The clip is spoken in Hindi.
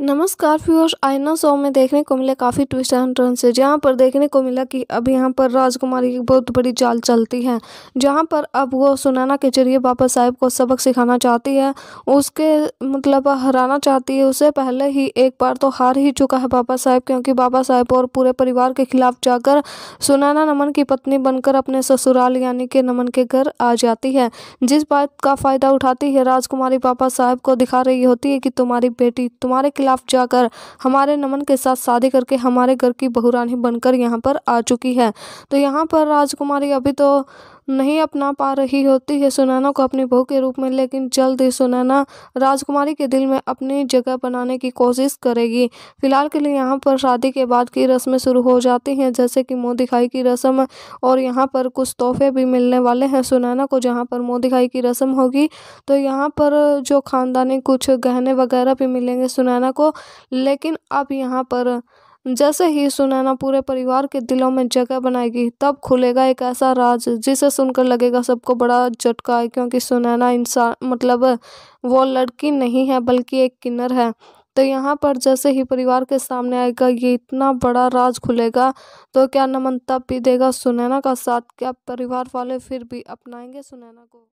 नमस्कार फ्यूर्स आइना शो में देखने को मिले काफ़ी ट्विस्ट एंड टर्न्स है जहाँ पर देखने को मिला कि अब यहाँ पर राजकुमारी की बहुत बड़ी चाल चलती है जहाँ पर अब वो सुनाना के जरिए बाबा साहेब को सबक सिखाना चाहती है उसके मतलब हराना चाहती है उसे पहले ही एक बार तो हार ही चुका है बाबा साहेब क्योंकि बाबा साहेब और पूरे परिवार के खिलाफ जाकर सुनाना नमन की पत्नी बनकर अपने ससुराल यानी कि नमन के घर आ जाती है जिस बात का फ़ायदा उठाती है राजकुमारी बाबा साहेब को दिखा रही होती है कि तुम्हारी बेटी तुम्हारे खिलाफ जाकर हमारे नमन के साथ शादी करके हमारे घर की बहुरानी बनकर यहाँ पर आ चुकी है तो यहाँ पर राजकुमारी अभी तो नहीं अपना पा रही होती है सुनैना को अपनी बहू के रूप में लेकिन जल्द ही सुनैना राजकुमारी के दिल में अपनी जगह बनाने की कोशिश करेगी फिलहाल के लिए यहाँ पर शादी के बाद की रस्में शुरू हो जाती हैं जैसे कि मुँह दिखाई की रस्म और यहाँ पर कुछ तोहफे भी मिलने वाले हैं सुनैना को जहाँ पर मुँह दिखाई की रस्म होगी तो यहाँ पर जो खानदानी कुछ गहने वगैरह भी मिलेंगे सुनैना को लेकिन अब यहाँ पर जैसे ही सुनैना पूरे परिवार के दिलों में जगह बनाएगी तब खुलेगा एक ऐसा राज जिसे सुनकर लगेगा सबको बड़ा झटका है क्योंकि सुनैना इंसान मतलब वो लड़की नहीं है बल्कि एक किन्नर है तो यहाँ पर जैसे ही परिवार के सामने आएगा ये इतना बड़ा राज खुलेगा तो क्या नमन तब भी देगा सुनैना का साथ क्या परिवार वाले फिर भी अपनाएंगे सुनैना को